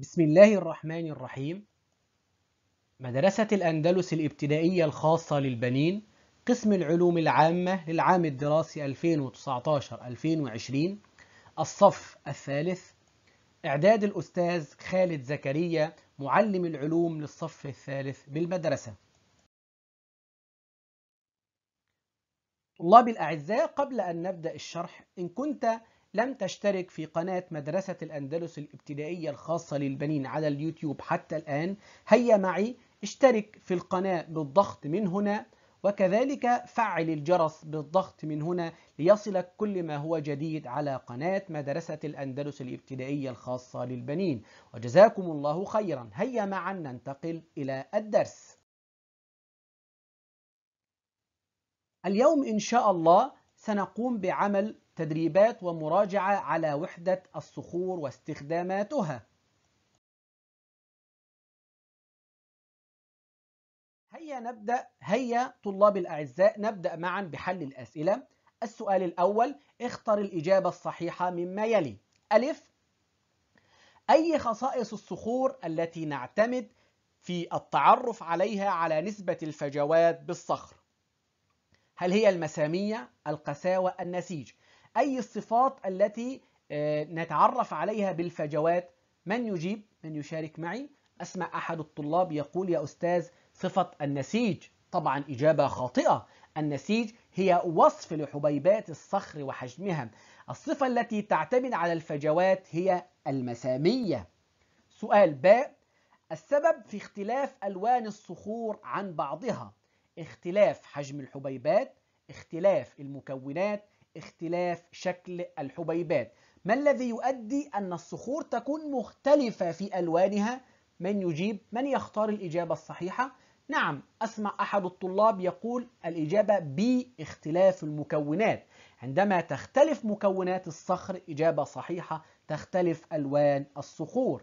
بسم الله الرحمن الرحيم مدرسة الأندلس الابتدائية الخاصة للبنين قسم العلوم العامة للعام الدراسي 2019-2020 الصف الثالث إعداد الأستاذ خالد زكريا معلم العلوم للصف الثالث بالمدرسة طلاب الأعزاء قبل أن نبدأ الشرح إن كنت لم تشترك في قناة مدرسة الأندلس الابتدائية الخاصة للبنين على اليوتيوب حتى الآن هيا معي اشترك في القناة بالضغط من هنا وكذلك فعل الجرس بالضغط من هنا ليصلك كل ما هو جديد على قناة مدرسة الأندلس الابتدائية الخاصة للبنين وجزاكم الله خيرا هيا معا ننتقل إلى الدرس اليوم إن شاء الله سنقوم بعمل تدريبات ومراجعة على وحدة الصخور واستخداماتها هيا نبدأ هيا طلاب الأعزاء نبدأ معا بحل الأسئلة السؤال الأول اختر الإجابة الصحيحة مما يلي ألف أي خصائص الصخور التي نعتمد في التعرف عليها على نسبة الفجوات بالصخر؟ هل هي المسامية، القساوة، النسيج؟ أي الصفات التي آه، نتعرف عليها بالفجوات من يجيب من يشارك معي أسمع أحد الطلاب يقول يا أستاذ صفة النسيج طبعا إجابة خاطئة النسيج هي وصف لحبيبات الصخر وحجمها الصفة التي تعتمد على الفجوات هي المسامية سؤال باء السبب في اختلاف ألوان الصخور عن بعضها اختلاف حجم الحبيبات اختلاف المكونات اختلاف شكل الحبيبات ما الذي يؤدي أن الصخور تكون مختلفة في ألوانها من يجيب من يختار الإجابة الصحيحة نعم أسمع أحد الطلاب يقول الإجابة ب اختلاف المكونات عندما تختلف مكونات الصخر إجابة صحيحة تختلف ألوان الصخور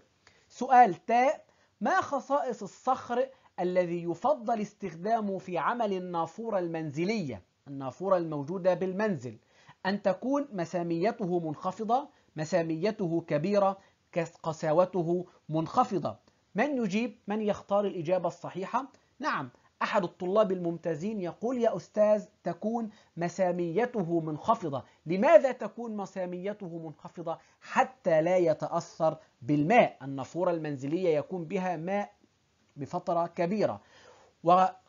سؤال تاء ما خصائص الصخر الذي يفضل استخدامه في عمل النافورة المنزلية النافورة الموجودة بالمنزل أن تكون مساميته منخفضة مساميته كبيرة قساوته منخفضة من يجيب من يختار الإجابة الصحيحة نعم أحد الطلاب الممتازين يقول يا أستاذ تكون مساميته منخفضة لماذا تكون مساميته منخفضة حتى لا يتأثر بالماء النافورة المنزلية يكون بها ماء بفترة كبيرة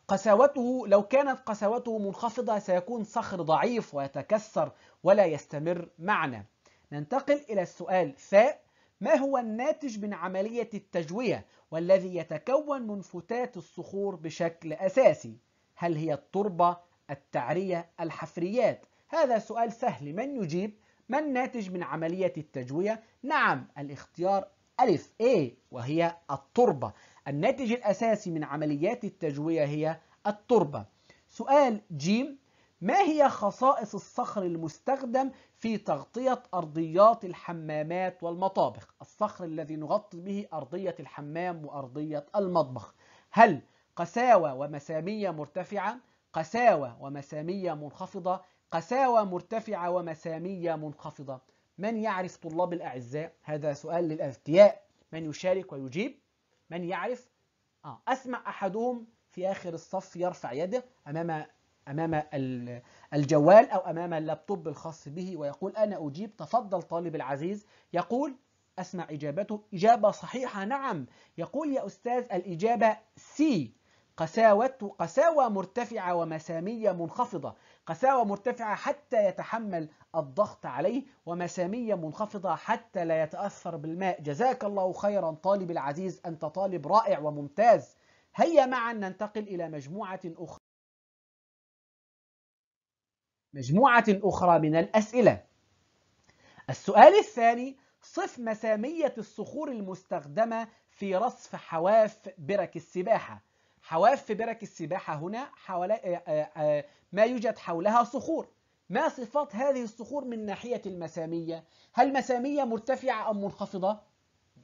قساوته لو كانت قساوته منخفضة سيكون صخر ضعيف ويتكسر ولا يستمر معنا ننتقل إلى السؤال فاء ما هو الناتج من عملية التجوية والذي يتكون من فتات الصخور بشكل أساسي هل هي التربة التعرية الحفريات هذا سؤال سهل من يجيب ما الناتج من عملية التجوية نعم الاختيار ألف A وهي التربة الناتج الأساسي من عمليات التجوية هي التربة سؤال جيم ما هي خصائص الصخر المستخدم في تغطية أرضيات الحمامات والمطابخ؟ الصخر الذي نغطي به أرضية الحمام وأرضية المطبخ هل قساوة ومسامية مرتفعة؟ قساوة ومسامية منخفضة؟ قساوة مرتفعة ومسامية منخفضة؟ من يعرف طلاب الأعزاء؟ هذا سؤال للأذكياء من يشارك ويجيب؟ من يعرف آه. أسمع أحدهم في آخر الصف يرفع يده أمام أمام الجوال أو أمام اللابتوب الخاص به ويقول أنا أجيب تفضل طالب العزيز يقول أسمع إجابته إجابة صحيحة نعم يقول يا أستاذ الإجابة سي قساوته قساوة مرتفعة ومسامية منخفضة قساوة مرتفعة حتى يتحمل الضغط عليه ومسامية منخفضة حتى لا يتأثر بالماء جزاك الله خيرا طالب العزيز أنت طالب رائع وممتاز هيا معا ننتقل إلى مجموعة أخرى مجموعة أخرى من الأسئلة السؤال الثاني صف مسامية الصخور المستخدمة في رصف حواف برك السباحة حواف برك السباحة هنا حول آه، آه، آه، ما يوجد حولها صخور ما صفات هذه الصخور من ناحية المسامية؟ هل مسامية مرتفعة أم منخفضة؟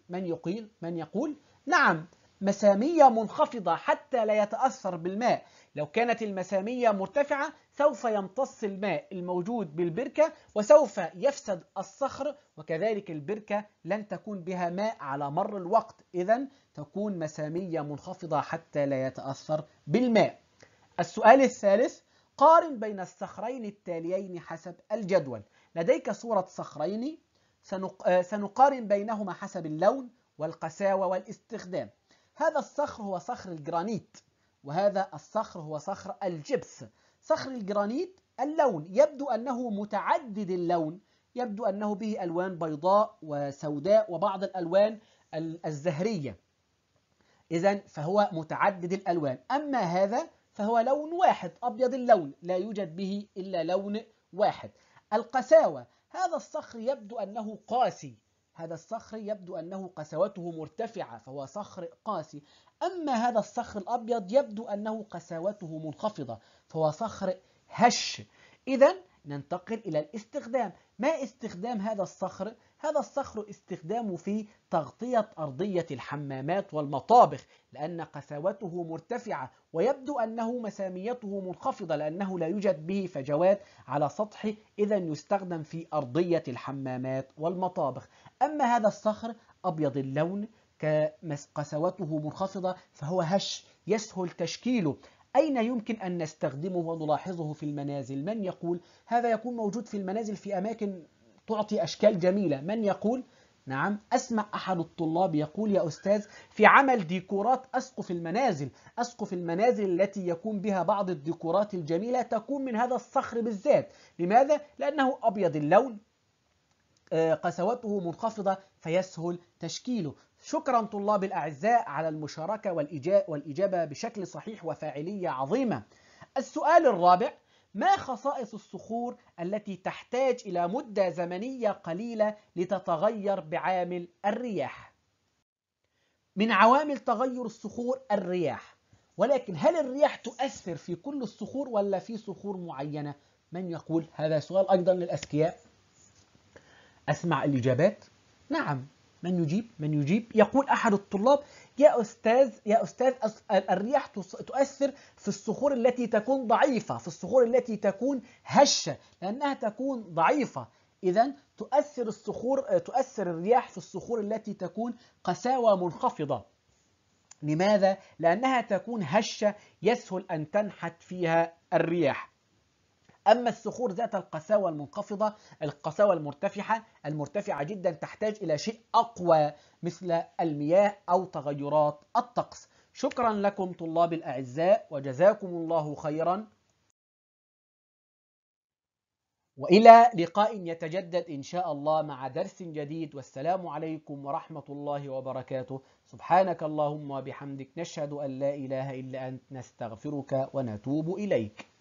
من يقيل؟ من يقول؟ نعم مسامية منخفضة حتى لا يتأثر بالماء لو كانت المسامية مرتفعة سوف يمتص الماء الموجود بالبركة وسوف يفسد الصخر وكذلك البركة لن تكون بها ماء على مر الوقت إذا تكون مسامية منخفضة حتى لا يتأثر بالماء السؤال الثالث قارن بين الصخرين التاليين حسب الجدول لديك صورة صخرين آه، سنقارن بينهما حسب اللون والقساوة والاستخدام هذا الصخر هو صخر الجرانيت وهذا الصخر هو صخر الجبس صخر الجرانيت اللون يبدو أنه متعدد اللون يبدو أنه به ألوان بيضاء وسوداء وبعض الألوان الزهرية إذا فهو متعدد الألوان أما هذا فهو لون واحد أبيض اللون لا يوجد به إلا لون واحد القساوة هذا الصخر يبدو أنه قاسي هذا الصخر يبدو أنه قسوته مرتفعة فهو صخر قاسي أما هذا الصخر الأبيض يبدو أنه قساوته منخفضة فهو صخر هش إذا ننتقل إلى الاستخدام ما استخدام هذا الصخر هذا الصخر استخدامه في تغطية أرضية الحمامات والمطابخ لأن قساوته مرتفعة ويبدو أنه مساميته منخفضة لأنه لا يوجد به فجوات على سطحه إذا يستخدم في أرضية الحمامات والمطابخ أما هذا الصخر أبيض اللون قساوته منخفضة فهو هش يسهل تشكيله أين يمكن أن نستخدمه ونلاحظه في المنازل؟ من يقول هذا يكون موجود في المنازل في أماكن تعطي أشكال جميلة من يقول نعم أسمع أحد الطلاب يقول يا أستاذ في عمل ديكورات أسقف المنازل أسقف المنازل التي يكون بها بعض الديكورات الجميلة تكون من هذا الصخر بالذات لماذا؟ لأنه أبيض اللون آه، قسوته منخفضة فيسهل تشكيله شكرا طلاب الأعزاء على المشاركة والإجابة بشكل صحيح وفاعلية عظيمة السؤال الرابع ما خصائص الصخور التي تحتاج إلى مدة زمنية قليلة لتتغير بعامل الرياح؟ من عوامل تغير الصخور الرياح ولكن هل الرياح تؤثر في كل الصخور ولا في صخور معينة؟ من يقول هذا سؤال أيضا للأذكياء أسمع الإجابات نعم من يجيب من يجيب يقول أحد الطلاب يا أستاذ يا أستاذ الرياح تؤثر في الصخور التي تكون ضعيفة في الصخور التي تكون هشة لأنها تكون ضعيفة إذا تؤثر الصخور تؤثر الرياح في الصخور التي تكون قساوة منخفضة لماذا؟ لأنها تكون هشة يسهل أن تنحت فيها الرياح أما الصخور ذات القساوة المنخفضة القساوة المرتفعة المرتفعة جدا تحتاج إلى شيء أقوى مثل المياه أو تغيرات الطقس شكرا لكم طلاب الأعزاء وجزاكم الله خيرا وإلى لقاء يتجدد إن شاء الله مع درس جديد والسلام عليكم ورحمة الله وبركاته سبحانك اللهم وبحمدك نشهد أن لا إله إلا أنت نستغفرك ونتوب إليك